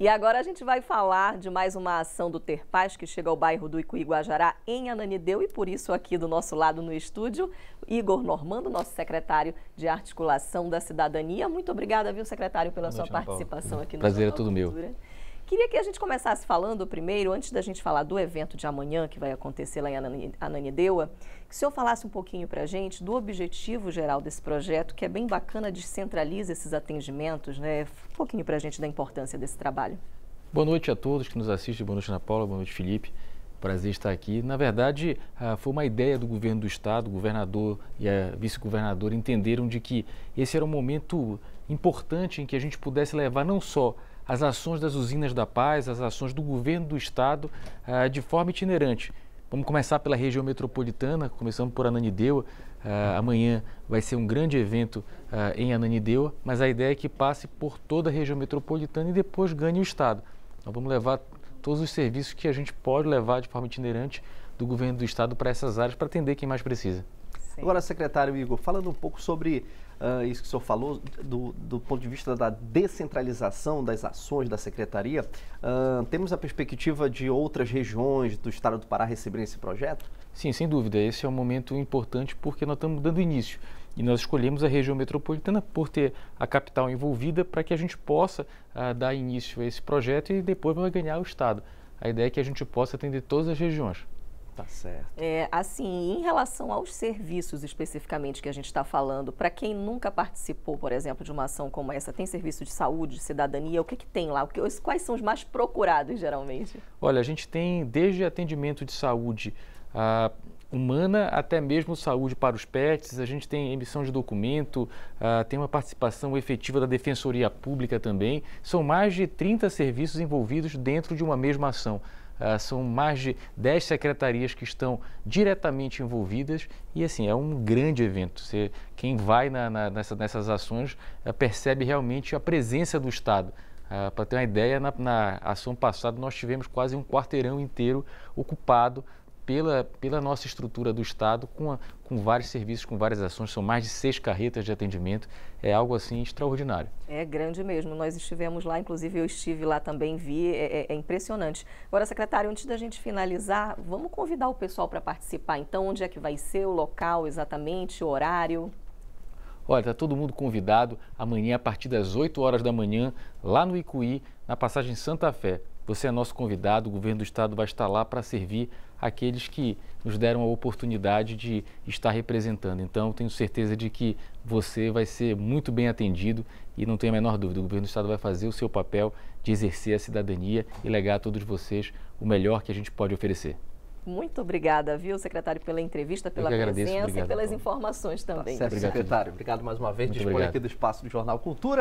E agora a gente vai falar de mais uma ação do Ter Paz que chega ao bairro do Icuí Guajará, em Ananideu, e por isso aqui do nosso lado no estúdio, Igor Normando, nosso secretário de Articulação da Cidadania. Muito obrigada, viu, secretário, pela Boa sua noite, participação Paulo. aqui no Prazer é todo meu. Queria que a gente começasse falando primeiro, antes da gente falar do evento de amanhã que vai acontecer lá em Ananindeua, que o senhor falasse um pouquinho para a gente do objetivo geral desse projeto, que é bem bacana, descentraliza esses atendimentos, né? Um pouquinho para a gente da importância desse trabalho. Boa noite a todos que nos assistem, boa noite Ana Paula, boa noite Felipe. Prazer estar aqui. Na verdade, ah, foi uma ideia do governo do estado, o governador e a vice-governadora entenderam de que esse era um momento importante em que a gente pudesse levar não só as ações das usinas da paz, as ações do governo do estado ah, de forma itinerante. Vamos começar pela região metropolitana, começando por Ananideua. Ah, amanhã vai ser um grande evento ah, em Ananideua, mas a ideia é que passe por toda a região metropolitana e depois ganhe o Estado. Nós vamos levar todos os serviços que a gente pode levar de forma itinerante do governo do Estado para essas áreas, para atender quem mais precisa. Sim. Agora, secretário Igor, falando um pouco sobre uh, isso que o senhor falou, do, do, ponto de vista da descentralização das ações da secretaria, uh, temos a perspectiva de outras regiões do estado do Pará receberem esse projeto? Sim, sem dúvida. Esse é um momento importante porque nós estamos dando início. E nós escolhemos a região metropolitana por ter a capital envolvida para que a gente possa uh, dar início a esse projeto e depois vai ganhar o Estado. A ideia é que a gente possa atender todas as regiões. Tá certo. É, assim, em relação aos serviços especificamente que a gente está falando, para quem nunca participou, por exemplo, de uma ação como essa, tem serviço de saúde, de cidadania, o que, que tem lá? Que, quais são os mais procurados geralmente? Olha, a gente tem desde atendimento de saúde. Ah, humana, até mesmo saúde para os pets. A gente tem emissão de documento, ah, tem uma participação efetiva da Defensoria Pública também. São mais de 30 serviços envolvidos dentro de uma mesma ação. Ah, são mais de 10 secretarias que estão diretamente envolvidas e assim, é um grande evento. Você, quem vai na, na, nessa, nessas ações eh, percebe realmente a presença do Estado. Uh, ah, Para ter uma ideia, na, na, ação passada nós tivemos quase um quarteirão inteiro ocupado pela, pela nossa estrutura do Estado, com, a, com vários serviços, com várias ações, são mais de seis carretas de atendimento, é algo assim extraordinário. É grande mesmo, nós estivemos lá, inclusive eu estive lá também, vi, é, é, é impressionante. Agora, secretário, antes da gente finalizar, vamos convidar o pessoal para participar, então, onde é que vai ser o local exatamente, o horário? Olha, está todo mundo convidado amanhã, a partir das 8 horas da manhã, lá no Icuí, na passagem Santa Fé. Você é nosso convidado, o governo do estado vai estar lá para servir aqueles que nos deram a oportunidade de estar representando. Então, tenho certeza de que você vai ser muito bem atendido e não tenho a menor dúvida, o governo do estado vai fazer o seu papel de exercer a cidadania e legar a todos vocês o melhor que a gente pode oferecer. Muito obrigada, viu, secretário, pela entrevista, pela agradeço, presença obrigado, e pelas Paulo. informações tá também. Tá certo, secretário. Obrigado mais uma vez. Muito Dispõe obrigado. aqui do espaço do Jornal Cultura.